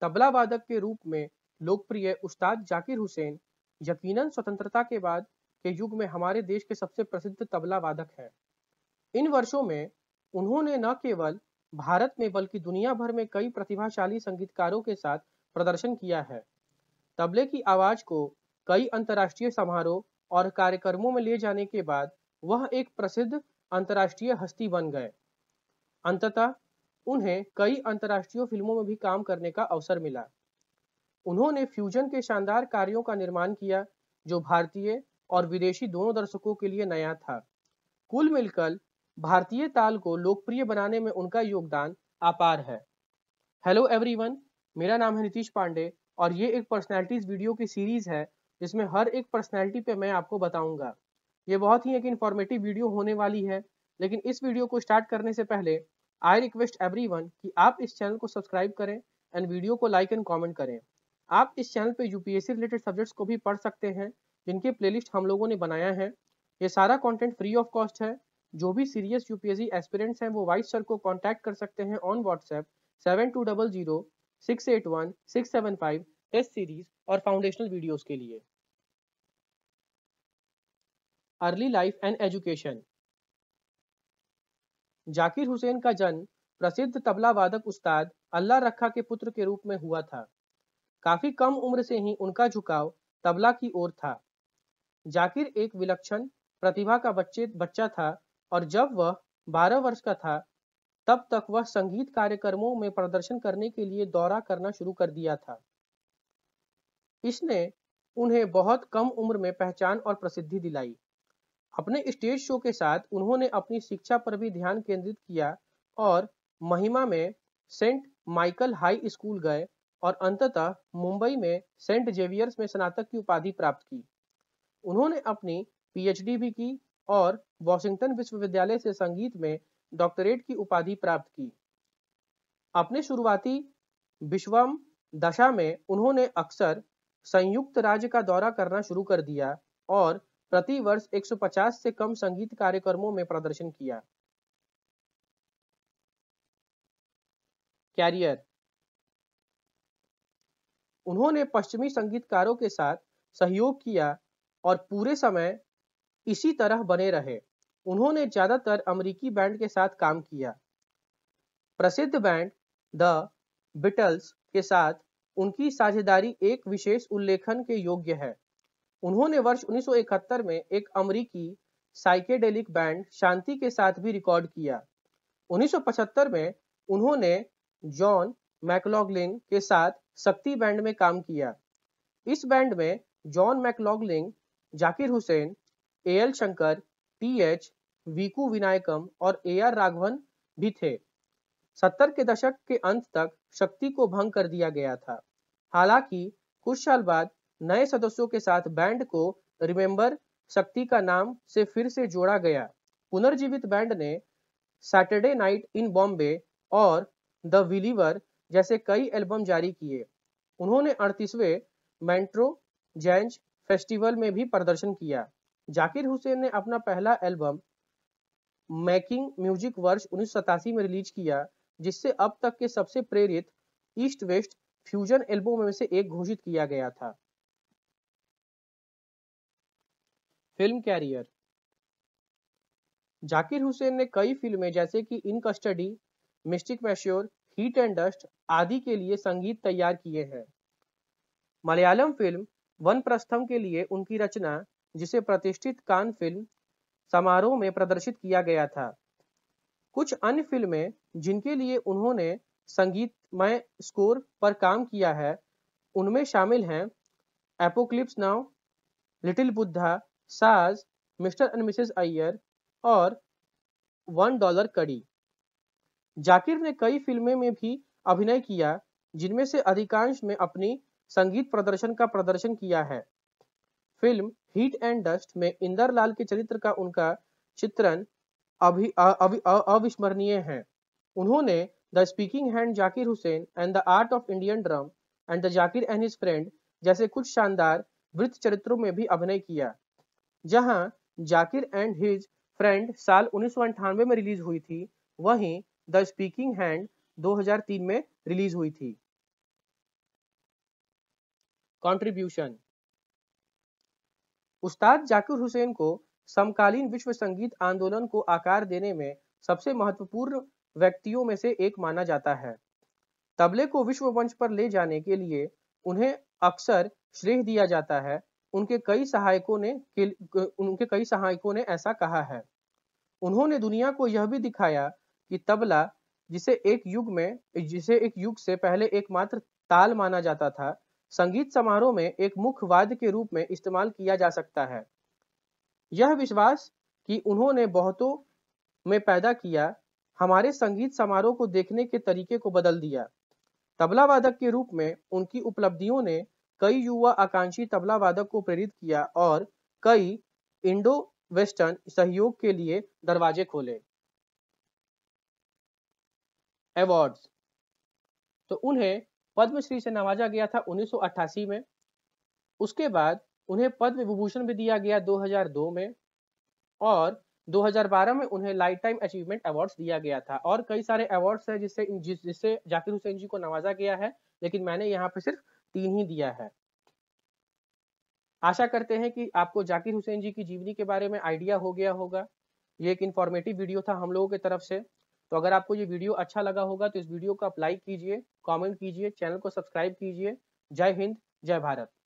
तबला वादक के रूप में लोकप्रिय उस्ताद जाकिर हुसैन यकीनन स्वतंत्रता के बाद के युग में हमारे देश के सबसे प्रसिद्ध तबला वादक हैं इन वर्षों में उन्होंने न केवल भारत में बल्कि दुनिया भर में कई प्रतिभाशाली संगीतकारों के साथ प्रदर्शन किया है तबले की आवाज को कई अंतर्राष्ट्रीय समारोह और कार्यक्रमों में ले जाने के बाद वह एक प्रसिद्ध अंतर्राष्ट्रीय हस्ती बन गए अंततः उन्हें कई अंतर्राष्ट्रीय फिल्मों में भी काम करने का अवसर मिला उन्होंने फ्यूजन के शानदार कार्यों का निर्माण किया जो भारतीय और विदेशी दोनों दर्शकों के लिए नया था कुल मिलकर भारतीय ताल को लोकप्रिय बनाने में उनका योगदान अपार है हेलो एवरीवन मेरा नाम है नीतीश पांडे और ये एक पर्सनैलिटीज वीडियो की सीरीज है जिसमें हर एक पर्सनैलिटी पे मैं आपको बताऊंगा ये बहुत ही एक इन्फॉर्मेटिव वीडियो होने वाली है लेकिन इस वीडियो को स्टार्ट करने से पहले आई रिक्वेस्ट एवरी वन की आप इस चैनल को सब्सक्राइब करें एंड वीडियो को लाइक एंड कॉमेंट करें आप इस चैनल पर यूपीएससी रिलेटेड सब्जेक्ट्स को भी पढ़ सकते हैं जिनके प्लेलिस्ट हम लोगों ने बनाया है ये सारा कॉन्टेंट फ्री ऑफ कॉस्ट है जो भी सीरियस यूपीएससी एस्पिरेंट्स हैं वो वाइस सर को कॉन्टैक्ट कर सकते हैं on WhatsApp seven two double zero six eight one six seven five test series और फाउंडेशनल वीडियोज के लिए early life and education Zakir Hussain का जन्म प्रसिद्ध तबला वादक उस्ताद अल्लाह रखा के पुत्र के रूप में हुआ था काफी कम उम्र से ही उनका झुकाव तबला की ओर था जाकिर एक विलक्षण प्रतिभा का बच्चे बच्चा था और जब वह 12 वर्ष का था तब तक वह संगीत कार्यक्रमों में प्रदर्शन करने के लिए दौरा करना शुरू कर दिया था इसने उन्हें बहुत कम उम्र में पहचान और प्रसिद्धि दिलाई अपने स्टेज शो के साथ उन्होंने अपनी शिक्षा पर भी ध्यान केंद्रित किया और महिमा में सेंट माइकल हाई स्कूल गए और अंततः मुंबई में सेंट जेवियर्स में स्नातक की उपाधि प्राप्त की उन्होंने अपनी पीएचडी भी की और वॉशिंगटन विश्वविद्यालय से संगीत में डॉक्टरेट की उपाधि प्राप्त की अपने शुरुआती विश्वम दशा में उन्होंने अक्सर संयुक्त राज्य का दौरा करना शुरू कर दिया और प्रति वर्ष 150 से कम संगीत कार्यक्रमों में प्रदर्शन किया कैरियर उन्होंने पश्चिमी संगीतकारों के साथ सहयोग किया और पूरे समय इसी तरह बने रहे उन्होंने ज्यादातर अमेरिकी बैंड के साथ काम किया प्रसिद्ध बैंड द बिटल्स के साथ उनकी साझेदारी एक विशेष उल्लेखन के योग्य है उन्होंने वर्ष 1971 में एक अमरीकी साइकेडेलिक बैंड शांति के साथ भी रिकॉर्ड किया 1975 में उन्होंने जॉन मैकलॉगलिंग के साथ शक्ति बैंड में काम किया इस बैंड में जॉन मैकलॉगलिंग जाकिर हुसैन ए L Shankar T H Vikku Vinayakram और ए आर राघवन भी थे सत्तर के दशक के अंत तक शक्ति को भंग कर दिया गया था हालांकि कुछ साल बाद नए सदस्यों के साथ बैंड को रिमेंबर शक्ति का नाम से फिर से जोड़ा गया पुनर्जीवित बैंड ने सैटरडे नाइट इन बॉम्बे और द विलीवर जैसे कई एल्बम जारी किए उन्होंने अड़तीसवे मेंट्रो जैंज फेस्टिवल में भी प्रदर्शन किया जाकिर हुसैन ने अपना पहला एल्बम मेकिंग म्यूजिक वर्ष उन्नीस में रिलीज किया जिससे अब तक के सबसे प्रेरित ईस्ट वेस्ट फ्यूजन एल्बम में से एक घोषित किया गया था फिल्म कैरियर जाकिर हुसैन ने कई फिल्में जैसे कि in custody mystic masseur heat and dust आदि के लिए संगीत तैयार किए हैं मलयालम फिल्म वन प्रस्थम के लिए उनकी रचना जिसे प्रतिष्ठित कान फिल्म समारोह में प्रदर्शित किया गया था कुछ अन्य फिल्में जिनके लिए उन्होंने संगीतमय स्कोर पर काम किया है उनमें शामिल हैं एपोक्लिप्स नाउ लिटिल बुद्धा साज मिस्टर एंड मिसेस अय्यर और वन डॉलर कड़ी जाकिर ने कई फिल्में में भी अभिनय किया जिनमें से अधिकांश में अपनी संगीत प्रदर्शन का प्रदर्शन किया है फिल्म हीट एंड डस्ट में इंदर लाल के चरित्र का उनका चित्रण अभी अविस्मरणीय है उन्होंने the speaking hand Zakir Hussain and the art of Indian drum and the Zakir and his friend जैसे कुछ शानदार वृत्त चरित्रों में भी अभिनय किया जहां जाकिर एंड हिज फ्रेंड साल उन्नीस में रिलीज हुई थी वहीं द स्पीकिंग हैंड 2003 में रिलीज हुई थी कंट्रीब्यूशन उस्ताद जाकिर हुसैन को समकालीन विश्व संगीत आंदोलन को आकार देने में सबसे महत्वपूर्ण व्यक्तियों में से एक माना जाता है तबले को विश्व मंच पर ले जाने के लिए उन्हें अक्सर श्रेय दिया जाता है उनके कई सहायकों ने उनके कई सहायकों ने ऐसा कहा है उन्होंने दुनिया को यह भी दिखाया कि तबला जिसे एक युग में जिसे एक युग से पहले एकमात्र ताल माना जाता था संगीत समारोह में एक मुख्य वाद्य के रूप में इस्तेमाल किया जा सकता है यह विश्वास कि उन्होंने बहुतों में पैदा किया हमारे संगीत समारोह को देखने के तरीके को बदल दिया तबला वादक के रूप में उनकी उपलब्धियों ने कई युवा आकांक्षी तबला वादक को प्रेरित किया और कई इंडो वेस्टर्न सहयोग के लिए दरवाजे खोले अवार्ड्स तो उन्हें पद्मश्री से नवाजा गया था 1988 में उसके बाद उन्हें पद्म विभूषण भी दिया गया 2002 में और 2012 में उन्हें लाइफ टाइम अचीवमेंट अवार्ड्स दिया गया था और कई सारे अवार्ड्स हैं जिससे जिससे जाकिर हुसैन जी को नवाजा गया है लेकिन मैंने यहाँ पे सिर्फ तीन ही दिया है आशा करते हैं कि आपको जाकिर हुसैन जी की जीवनी के बारे में आइडिया हो गया होगा ये एक इन्फॉर्मेटिव वीडियो था हम लोगों की तरफ से तो अगर आपको ये वीडियो अच्छा लगा होगा तो इस वीडियो को आप लाइक कीजिए कमेंट कीजिए चैनल को सब्सक्राइब कीजिए जय हिंद जय भारत